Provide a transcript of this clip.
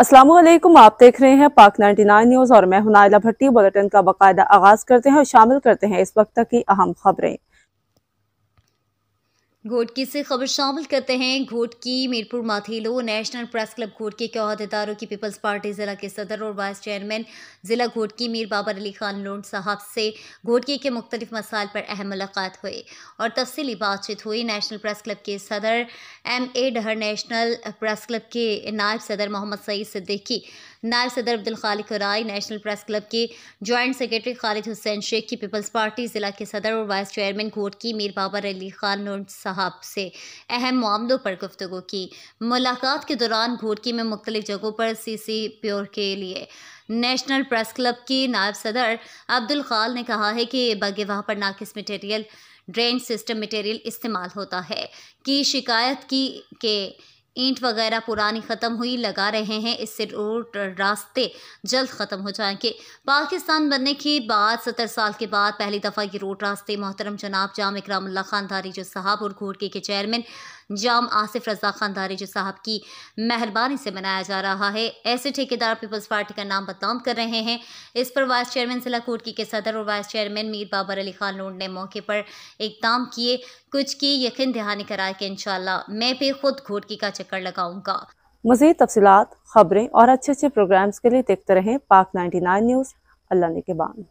असलम आप देख रहे हैं पाक 99 न्यूज़ और मैं हुनाइला भट्टी बुलेटिन का बाकायदा आगाज़ करते हैं और शामिल करते हैं इस वक्त की अहम खबरें घोटकी से खबर शामिल करते हैं Ghotki Mirpur Mathelo national press club Ghotki के अहदेदारों की पीपल्स पार्टी ज़िला के सदर और वाइस चेयरमैन ज़िला घोटकी मीर बाबर अली खान लोन साहब से घोटकी के मुख्तलिफ मसाइल पर अहम मुलाकात हुई और तफसली बातचीत हुई नेशनल प्रेस क्लब के सदर एम ए डहर नेशनल प्रेस क्लब के नायब सदर मोहम्मद सईद सिद्दीकी नायब सदर Abdul Khaliq Rai national press club के जॉइंट सेक्रेटरी खालिद हुसैन शेख की पीपल्स पार्टी ज़िला के सदर और वाइस चेयरमैन घोटकी मीर बाबर अली खान लोन साहब साहब से अहम मामलों पर गुफ्तु की मुलाकात के दौरान घोटकी में मुख्तलि जगहों पर सी सी प्योर के लिए नेशनल प्रेस क्लब की नायब सदर अब्दुल खाल ने कहा है कि बगे वहाँ पर नाकिस मटेरियल ड्रेन सिस्टम मटेरियल इस्तेमाल होता है की शिकायत की के ईंट वगैरह पुरानी ख़त्म हुई लगा रहे हैं इससे रोड रास्ते जल्द ख़त्म हो जाएंगे पाकिस्तान बनने के बाद सत्तर साल के बाद पहली दफ़ा ये रोड रास्ते मोहतरम जनाब जाम इकराम खान जो साहब और घोड़के के चेयरमैन जाम आसिफ रजा खान जो साहब की मेहरबानी से मनाया जा रहा है ऐसे ठेकेदार पीपल्स पार्टी का नाम बदनाम कर रहे हैं इस पर वाइस चेयरमैन जिला कोटकी के सदर और वाइस चेयरमैन मीर बाबर अली खान लोड ने मौके पर इकदाम किए कुछ की यकीन दहानी कराए कि इन मैं भी खुद घोटकी का चक्कर लगाऊंगा मजीद तफसी खबरें और अच्छे अच्छे प्रोग्राम्स के लिए देखते रहें पाक 99 न्यूज़ अल्लाह ने के बाद